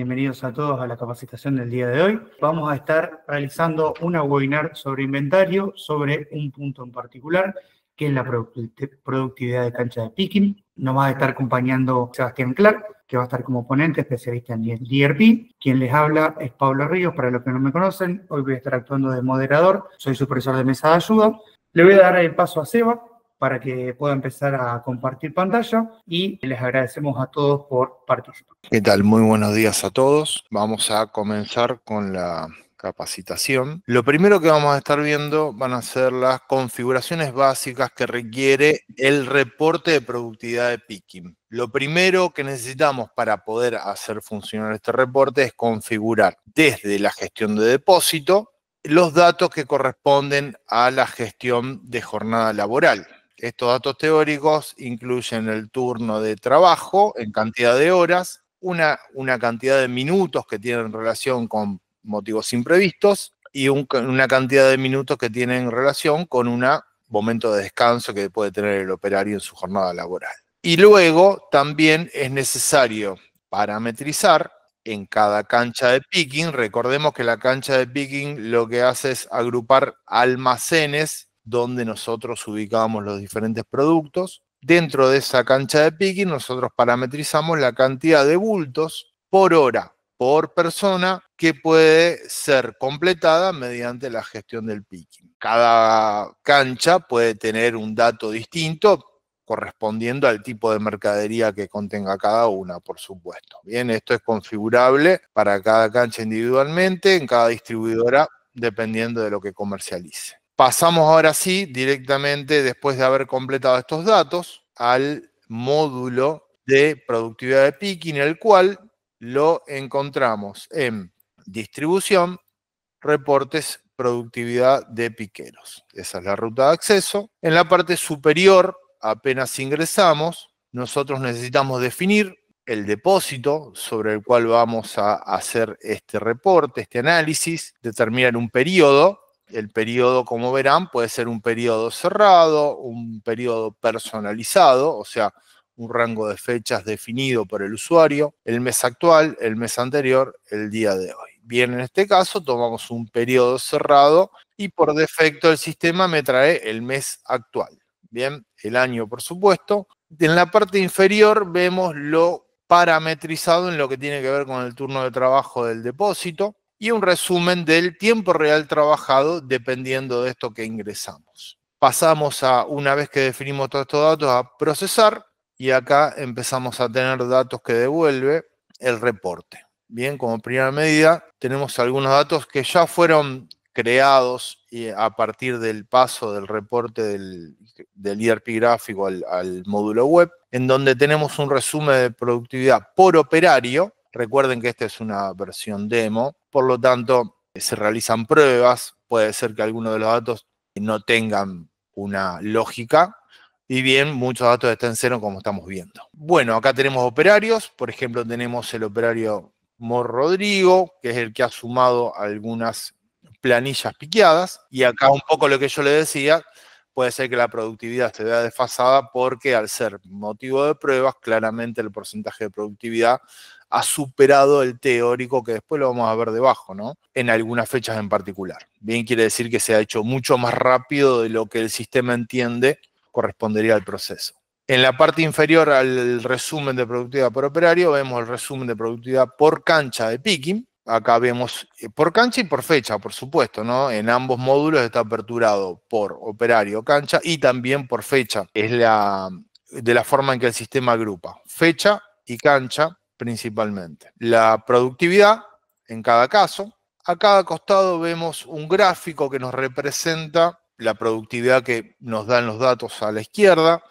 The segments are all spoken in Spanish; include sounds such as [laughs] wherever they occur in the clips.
Bienvenidos a todos a la capacitación del día de hoy. Vamos a estar realizando una webinar sobre inventario, sobre un punto en particular, que es la productividad de cancha de picking. Nos va a estar acompañando Sebastián Clark, que va a estar como ponente especialista en DRP. Quien les habla es Pablo Ríos, para los que no me conocen. Hoy voy a estar actuando de moderador, soy supervisor de mesa de ayuda. Le voy a dar el paso a Seba, para que pueda empezar a compartir pantalla y les agradecemos a todos por participar. ¿Qué tal? Muy buenos días a todos. Vamos a comenzar con la capacitación. Lo primero que vamos a estar viendo van a ser las configuraciones básicas que requiere el reporte de productividad de picking. Lo primero que necesitamos para poder hacer funcionar este reporte es configurar desde la gestión de depósito los datos que corresponden a la gestión de jornada laboral. Estos datos teóricos incluyen el turno de trabajo en cantidad de horas, una, una cantidad de minutos que tienen relación con motivos imprevistos y una cantidad de minutos que tienen relación con un momento de descanso que puede tener el operario en su jornada laboral. Y luego también es necesario parametrizar en cada cancha de picking. Recordemos que la cancha de picking lo que hace es agrupar almacenes donde nosotros ubicamos los diferentes productos. Dentro de esa cancha de picking nosotros parametrizamos la cantidad de bultos por hora, por persona, que puede ser completada mediante la gestión del picking. Cada cancha puede tener un dato distinto correspondiendo al tipo de mercadería que contenga cada una, por supuesto. Bien, esto es configurable para cada cancha individualmente, en cada distribuidora, dependiendo de lo que comercialice. Pasamos ahora sí directamente, después de haber completado estos datos, al módulo de productividad de picking, el cual lo encontramos en distribución, reportes, productividad de piqueros. Esa es la ruta de acceso. En la parte superior, apenas ingresamos, nosotros necesitamos definir el depósito sobre el cual vamos a hacer este reporte, este análisis, determinar un periodo el periodo, como verán, puede ser un periodo cerrado, un periodo personalizado, o sea, un rango de fechas definido por el usuario, el mes actual, el mes anterior, el día de hoy. Bien, en este caso tomamos un periodo cerrado y por defecto el sistema me trae el mes actual. Bien, el año por supuesto. En la parte inferior vemos lo parametrizado en lo que tiene que ver con el turno de trabajo del depósito y un resumen del tiempo real trabajado dependiendo de esto que ingresamos. Pasamos a, una vez que definimos todos estos datos, a procesar y acá empezamos a tener datos que devuelve el reporte. Bien, como primera medida, tenemos algunos datos que ya fueron creados a partir del paso del reporte del, IRP gráfico al módulo web, en donde tenemos un resumen de productividad por operario, Recuerden que esta es una versión demo, por lo tanto se realizan pruebas, puede ser que algunos de los datos no tengan una lógica, y bien, muchos datos estén en cero como estamos viendo. Bueno, acá tenemos operarios, por ejemplo tenemos el operario Mor Rodrigo, que es el que ha sumado algunas planillas piqueadas, y acá un poco lo que yo le decía, puede ser que la productividad se vea desfasada porque al ser motivo de pruebas, claramente el porcentaje de productividad ha superado el teórico que después lo vamos a ver debajo, ¿no? En algunas fechas en particular. Bien quiere decir que se ha hecho mucho más rápido de lo que el sistema entiende correspondería al proceso. En la parte inferior al resumen de productividad por operario vemos el resumen de productividad por cancha de picking acá vemos eh, por cancha y por fecha, por supuesto, ¿no? En ambos módulos está aperturado por operario cancha y también por fecha. Es la de la forma en que el sistema agrupa fecha y cancha principalmente. La productividad en cada caso. A cada costado vemos un gráfico que nos representa la productividad que nos dan los datos a la izquierda.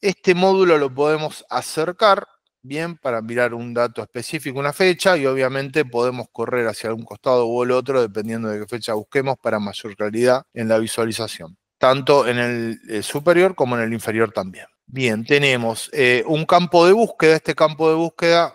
Este módulo lo podemos acercar bien para mirar un dato específico, una fecha, y obviamente podemos correr hacia algún costado o el otro, dependiendo de qué fecha busquemos, para mayor claridad en la visualización, tanto en el eh, superior como en el inferior también. Bien, tenemos eh, un campo de búsqueda, este campo de búsqueda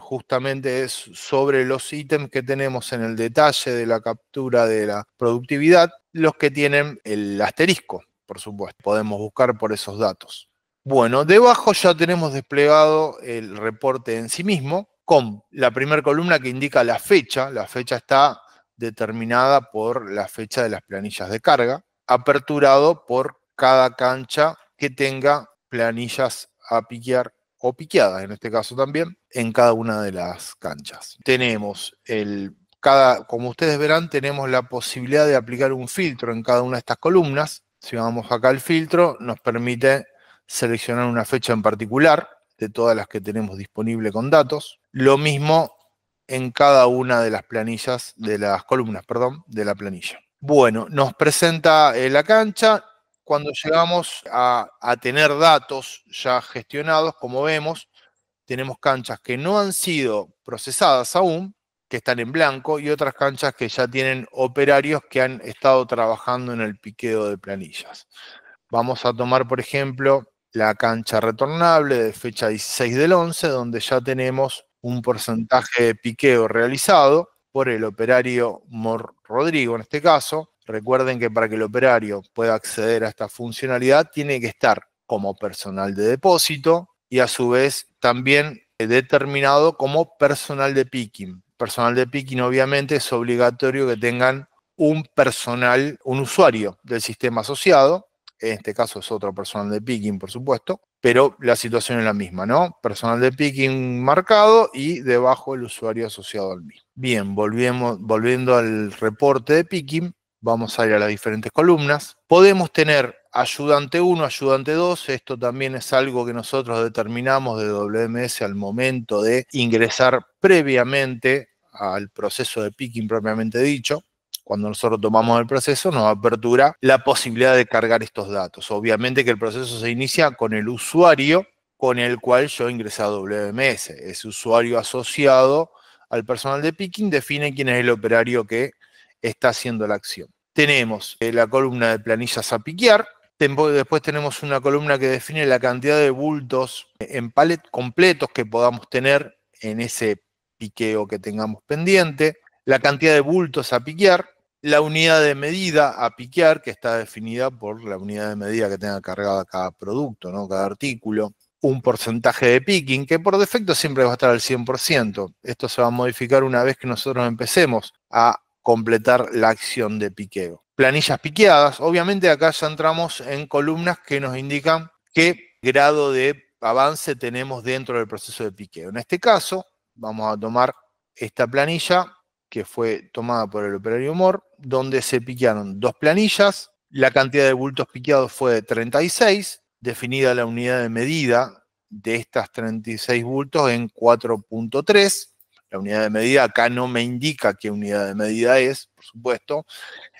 justamente es sobre los ítems que tenemos en el detalle de la captura de la productividad, los que tienen el asterisco, por supuesto, podemos buscar por esos datos. Bueno, debajo ya tenemos desplegado el reporte en sí mismo con la primera columna que indica la fecha. La fecha está determinada por la fecha de las planillas de carga, aperturado por cada cancha que tenga planillas a piquear o piqueadas, en este caso también, en cada una de las canchas. Tenemos el cada, como ustedes verán, tenemos la posibilidad de aplicar un filtro en cada una de estas columnas. Si vamos acá al filtro, nos permite seleccionar una fecha en particular de todas las que tenemos disponible con datos. Lo mismo en cada una de las planillas, de las columnas, perdón, de la planilla. Bueno, nos presenta eh, la cancha. Cuando llegamos a, a tener datos ya gestionados, como vemos, tenemos canchas que no han sido procesadas aún, que están en blanco, y otras canchas que ya tienen operarios que han estado trabajando en el piqueo de planillas. Vamos a tomar, por ejemplo, la cancha retornable de fecha 16 del 11, donde ya tenemos un porcentaje de piqueo realizado por el operario Mor Rodrigo en este caso. Recuerden que para que el operario pueda acceder a esta funcionalidad tiene que estar como personal de depósito y a su vez también eh, determinado como personal de picking. Personal de picking obviamente es obligatorio que tengan un personal, un usuario del sistema asociado en este caso es otro personal de picking, por supuesto, pero la situación es la misma, ¿no? Personal de picking marcado y debajo el usuario asociado al mismo. Bien, volvemos, volviendo al reporte de picking, vamos a ir a las diferentes columnas. Podemos tener ayudante 1, ayudante 2, esto también es algo que nosotros determinamos de WMS al momento de ingresar previamente al proceso de picking propiamente dicho cuando nosotros tomamos el proceso, nos apertura la posibilidad de cargar estos datos. Obviamente que el proceso se inicia con el usuario con el cual yo ingresé a WMS. Ese usuario asociado al personal de picking define quién es el operario que está haciendo la acción. Tenemos eh, la columna de planillas a piquear, Después tenemos una columna que define la cantidad de bultos en palet completos que podamos tener en ese piqueo que tengamos pendiente, la cantidad de bultos a piquear, la unidad de medida a piquear, que está definida por la unidad de medida que tenga cargada cada producto, ¿no? cada artículo, un porcentaje de picking, que por defecto siempre va a estar al 100%. Esto se va a modificar una vez que nosotros empecemos a completar la acción de piqueo. Planillas piqueadas, obviamente acá ya entramos en columnas que nos indican qué grado de avance tenemos dentro del proceso de piqueo. En este caso, vamos a tomar esta planilla que fue tomada por el operario Moore, donde se piquearon dos planillas, la cantidad de bultos piqueados fue de 36, definida la unidad de medida de estas 36 bultos en 4.3. La unidad de medida acá no me indica qué unidad de medida es, por supuesto.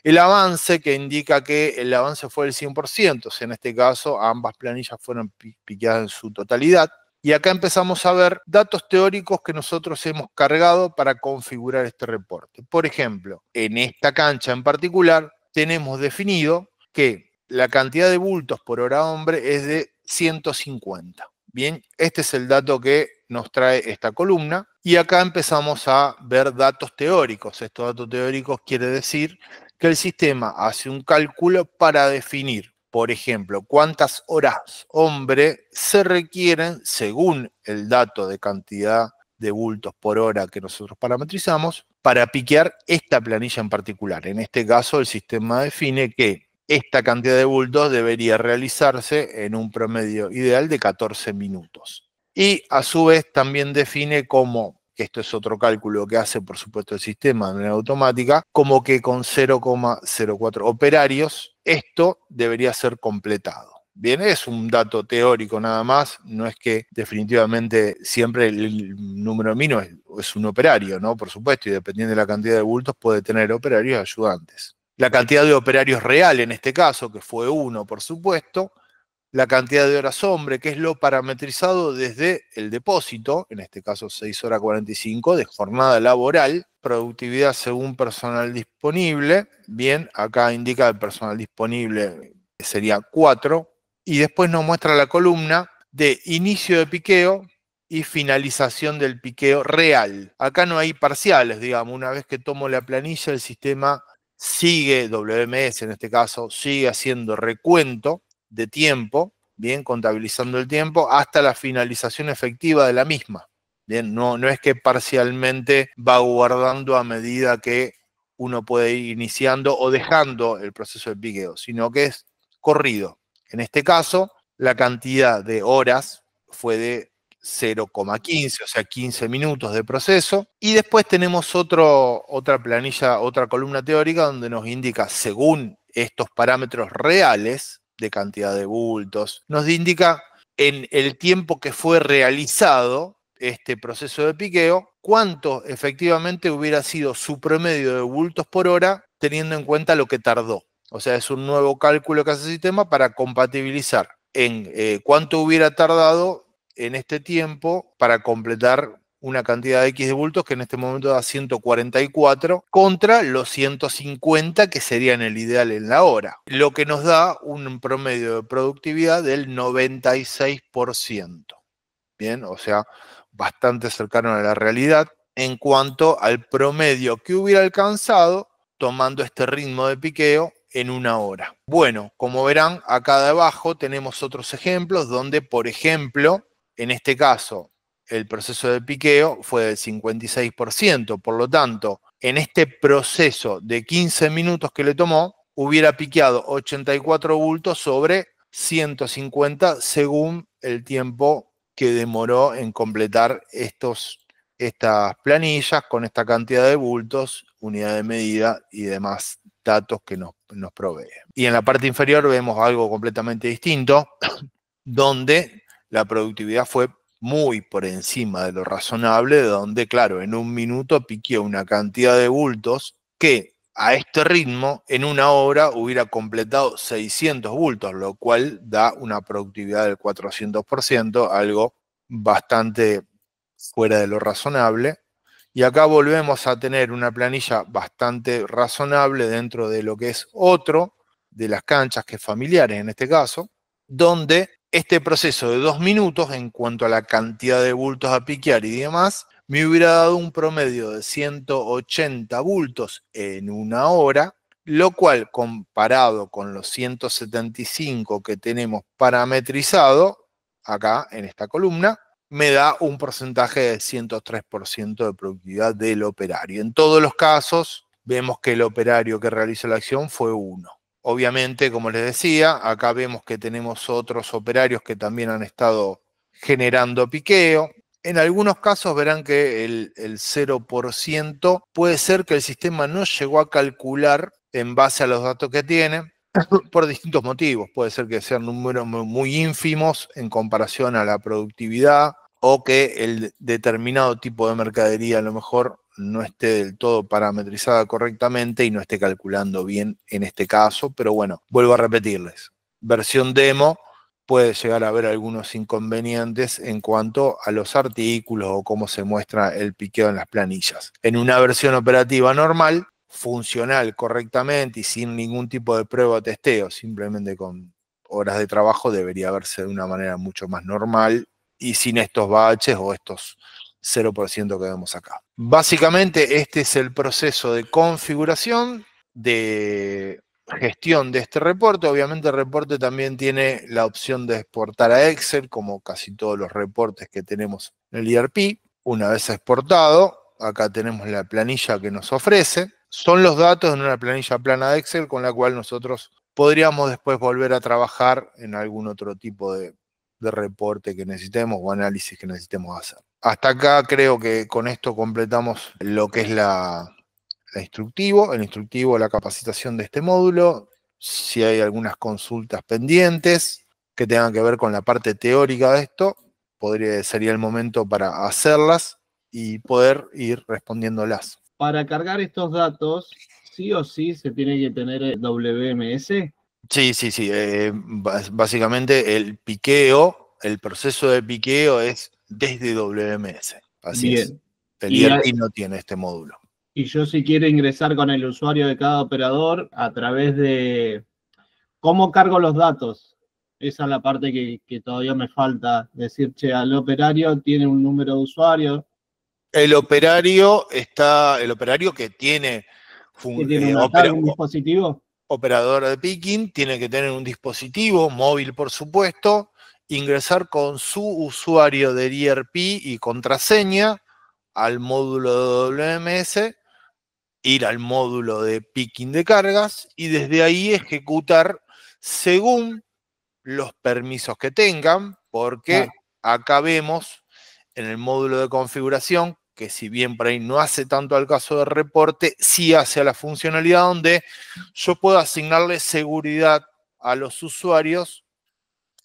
El avance que indica que el avance fue del 100%, en este caso ambas planillas fueron piqueadas en su totalidad. Y acá empezamos a ver datos teóricos que nosotros hemos cargado para configurar este reporte. Por ejemplo, en esta cancha en particular tenemos definido que la cantidad de bultos por hora hombre es de 150. Bien, este es el dato que nos trae esta columna. Y acá empezamos a ver datos teóricos. Estos datos teóricos quiere decir que el sistema hace un cálculo para definir por ejemplo, cuántas horas hombre se requieren según el dato de cantidad de bultos por hora que nosotros parametrizamos para piquear esta planilla en particular. En este caso, el sistema define que esta cantidad de bultos debería realizarse en un promedio ideal de 14 minutos. Y a su vez también define cómo que esto es otro cálculo que hace, por supuesto, el sistema de manera automática, como que con 0,04 operarios esto debería ser completado. Bien, es un dato teórico nada más, no es que definitivamente siempre el número mínimo es, es un operario, ¿no? Por supuesto, y dependiendo de la cantidad de bultos puede tener operarios ayudantes. La cantidad de operarios real en este caso, que fue uno, por supuesto, la cantidad de horas hombre, que es lo parametrizado desde el depósito, en este caso 6 horas 45 de jornada laboral, productividad según personal disponible, bien, acá indica el personal disponible que sería 4, y después nos muestra la columna de inicio de piqueo y finalización del piqueo real. Acá no hay parciales, digamos, una vez que tomo la planilla, el sistema sigue, WMS en este caso, sigue haciendo recuento de tiempo, bien, contabilizando el tiempo, hasta la finalización efectiva de la misma. no, no es que parcialmente va guardando a medida que uno puede ir iniciando o dejando el proceso de piqueo, sino que es corrido. En este caso, la cantidad de horas fue de 0,15, o sea, 15 minutos de proceso. Y después tenemos otro, otra planilla, otra columna teórica donde nos indica, según estos parámetros reales, de cantidad de bultos, nos indica en el tiempo que fue realizado este proceso de piqueo, cuánto efectivamente hubiera sido su promedio de bultos por hora teniendo en cuenta lo que tardó. O sea, es un nuevo cálculo que hace el sistema para compatibilizar en eh, cuánto hubiera tardado en este tiempo para completar una cantidad de X de bultos que en este momento da 144 contra los 150 que serían el ideal en la hora, lo que nos da un promedio de productividad del 96%. Bien, o sea, bastante cercano a la realidad en cuanto al promedio que hubiera alcanzado tomando este ritmo de piqueo en una hora. Bueno, como verán, acá de abajo tenemos otros ejemplos donde, por ejemplo, en este caso, el proceso de piqueo fue del 56%. Por lo tanto, en este proceso de 15 minutos que le tomó, hubiera piqueado 84 bultos sobre 150 según el tiempo que demoró en completar estos, estas planillas con esta cantidad de bultos, unidad de medida y demás datos que nos, nos provee. Y en la parte inferior vemos algo completamente distinto, [coughs] donde la productividad fue muy por encima de lo razonable, donde, claro, en un minuto piqueó una cantidad de bultos que a este ritmo en una hora hubiera completado 600 bultos, lo cual da una productividad del 400%, algo bastante fuera de lo razonable. Y acá volvemos a tener una planilla bastante razonable dentro de lo que es otro de las canchas, que es familiares en este caso, donde este proceso de dos minutos en cuanto a la cantidad de bultos a piquear y demás, me hubiera dado un promedio de 180 bultos en una hora, lo cual comparado con los 175 que tenemos parametrizado acá en esta columna, me da un porcentaje de 103% de productividad del operario. En todos los casos, vemos que el operario que realizó la acción fue uno. Obviamente, como les decía, acá vemos que tenemos otros operarios que también han estado generando piqueo. En algunos casos verán que el, 0% puede ser que el sistema no llegó a calcular en base a los datos que tiene [laughs] por distintos motivos. Puede ser que sean números muy ínfimos en comparación a la productividad o que el determinado tipo de mercadería a lo mejor no esté del todo parametrizada correctamente y no esté calculando bien en este caso, pero bueno, vuelvo a repetirles, versión demo puede llegar a haber algunos inconvenientes en cuanto a los artículos o cómo se muestra el piqueo en las planillas. En una versión operativa normal, funcional correctamente y sin ningún tipo de prueba o testeo, simplemente con horas de trabajo, debería verse de una manera mucho más normal y sin estos baches o estos 0% que vemos acá. Básicamente, este es el proceso de configuración, de gestión de este reporte. Obviamente, el reporte también tiene la opción de exportar a Excel, como casi todos los reportes que tenemos en el ERP. Una vez exportado, acá tenemos la planilla que nos ofrece. Son los datos en una planilla plana de Excel con la cual nosotros podríamos después volver a trabajar en algún otro tipo de, de reporte que necesitemos o análisis que necesitemos hacer hasta acá creo que con esto completamos lo que es la, instructivo, el instructivo, la capacitación de este módulo, si hay algunas consultas pendientes que tengan que ver con la parte teórica de esto, podría, sería el momento para hacerlas y poder ir respondiéndolas. Para cargar estos datos, sí o sí se tiene que tener WMS. Sí, sí, sí. Eh, básicamente el piqueo, el proceso de piqueo es desde WMS. Así es. y e no tiene este módulo. Y yo si quiero ingresar con el usuario de cada operador a través de cómo cargo los datos. Esa es la parte que, todavía me falta. Decir, che, al operario tiene un número de usuario. El operario está, el operario que tiene, tiene eh, un, dispositivo. Operador de picking, tiene que tener un dispositivo móvil, por supuesto, ingresar con su usuario de ERP y contraseña al módulo de WMS, ir al módulo de picking de cargas y desde ahí ejecutar según los permisos que tengan, porque acá vemos en el módulo de configuración que si bien por ahí no hace tanto al caso de reporte, sí hace a la funcionalidad donde yo puedo asignarle seguridad a los usuarios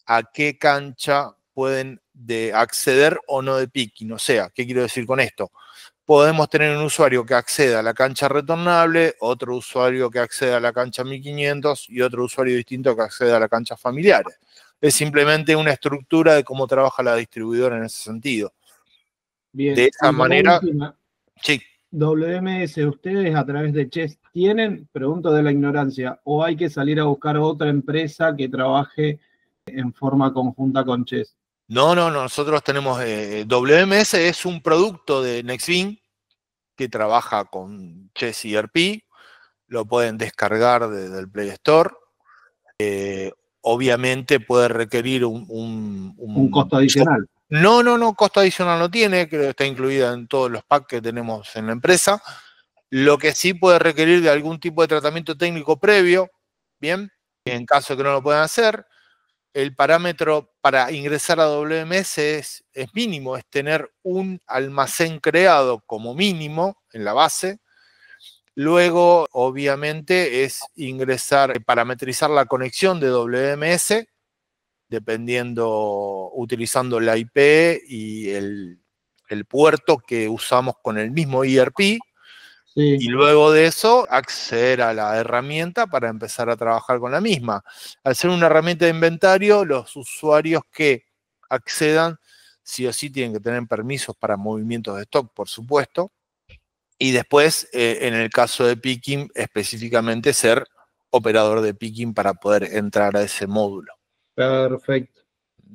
a qué cancha pueden acceder o no de picking. O sea, ¿qué quiero decir con esto? Podemos tener un usuario que acceda a la cancha retornable, otro usuario que acceda a la cancha 1500 y otro usuario distinto que acceda a la cancha familiar. Es simplemente una estructura de cómo trabaja la distribuidora en ese sentido. de esa manera. WMS, ustedes a través de Chess tienen, pregunto de la ignorancia, o hay que salir a buscar otra empresa que trabaje en forma conjunta con Chess. No, no, nosotros tenemos eh, eh, WMS es un producto de Nextbin que trabaja con Chess ERP. Lo pueden descargar desde el Play Store. Eh, obviamente puede requerir un, costo adicional. No, no, no, costo adicional no tiene, creo que está incluida en todos los packs que tenemos en la empresa. Lo que sí puede requerir de algún tipo de tratamiento técnico previo, ¿bien? En caso de que no lo puedan hacer, el parámetro para ingresar a WMS es, mínimo, es tener un almacén creado como mínimo en la base. Luego, obviamente, es ingresar, parametrizar la conexión de WMS, dependiendo, utilizando la IP y el, el puerto que usamos con el mismo IRP. E y luego de eso, acceder a la herramienta para empezar a trabajar con la misma. Al ser una herramienta de inventario, los usuarios que accedan sí o sí tienen que tener permisos para movimientos de stock, por supuesto. Y después, eh, en el caso de picking, específicamente ser operador de picking para poder entrar a ese módulo. Perfecto.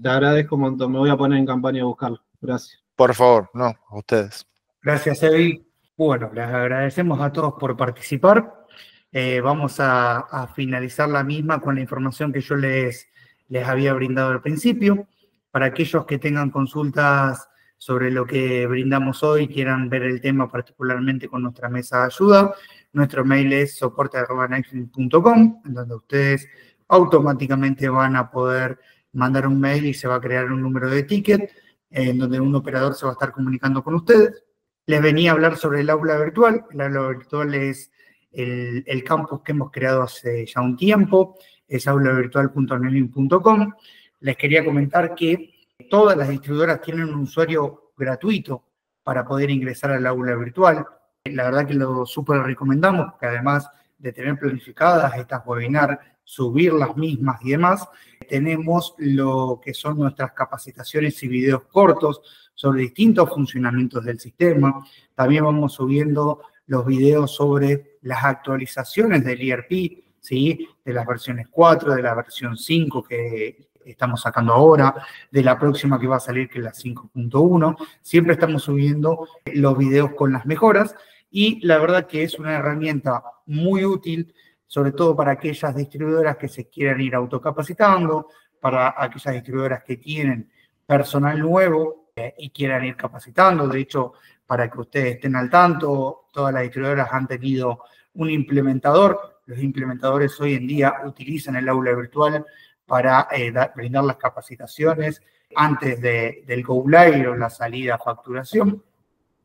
Te agradezco un Me voy a poner en campaña a buscarlo. Gracias. Por favor, no, a ustedes. Gracias, Evi. Bueno, les agradecemos a todos por participar. Eh, vamos a, finalizar la misma con la información que yo les, les había brindado al principio. Para aquellos que tengan consultas sobre lo que brindamos hoy, quieran ver el tema particularmente con nuestra mesa de ayuda, nuestro mail es soporte.com, en donde ustedes automáticamente van a poder mandar un mail y se va a crear un número de ticket en donde un operador se va a estar comunicando con ustedes. Les venía a hablar sobre el aula virtual. El aula virtual es el, el campus que hemos creado hace ya un tiempo, es aulavirtual.nelim.com. Les quería comentar que todas las distribuidoras tienen un usuario gratuito para poder ingresar al aula virtual. La verdad que lo súper recomendamos, que además de tener planificadas estas webinars, subir las mismas y demás, tenemos lo que son nuestras capacitaciones y videos cortos sobre distintos funcionamientos del sistema. También vamos subiendo los videos sobre las actualizaciones del IRP, ¿sí? de las versiones 4, de la versión 5 que estamos sacando ahora, de la próxima que va a salir que es la 5.1. Siempre estamos subiendo los videos con las mejoras y la verdad que es una herramienta muy útil sobre todo para aquellas distribuidoras que se quieran ir autocapacitando, para aquellas distribuidoras que tienen personal nuevo eh, y quieran ir capacitando. De hecho, para que ustedes estén al tanto, todas las distribuidoras han tenido un implementador. Los implementadores hoy en día utilizan el aula virtual para eh, brindar las capacitaciones antes del Go Live o la salida a facturación.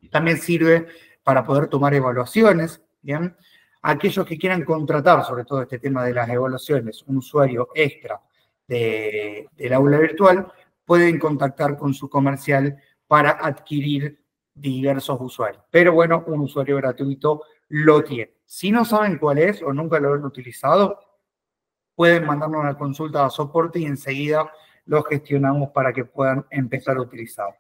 También sirve para poder tomar evaluaciones, ¿bien? aquellos que quieran contratar, sobre todo este tema de las evaluaciones, un usuario extra del aula virtual, pueden contactar con su comercial para adquirir diversos usuarios. Pero bueno, un usuario gratuito lo tiene. Si no saben cuál es o nunca lo han utilizado, pueden mandarnos una consulta a soporte y enseguida lo gestionamos para que puedan empezar a utilizarlo.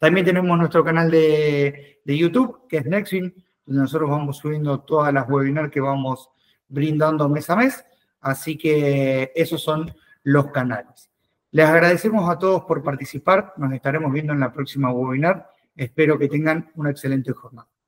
También tenemos nuestro canal de, YouTube, que es Nextfin, donde nosotros vamos subiendo todas las webinars que vamos brindando mes a mes. Así que esos son los canales. Les agradecemos a todos por participar. Nos estaremos viendo en la próxima webinar. Espero que tengan una excelente jornada.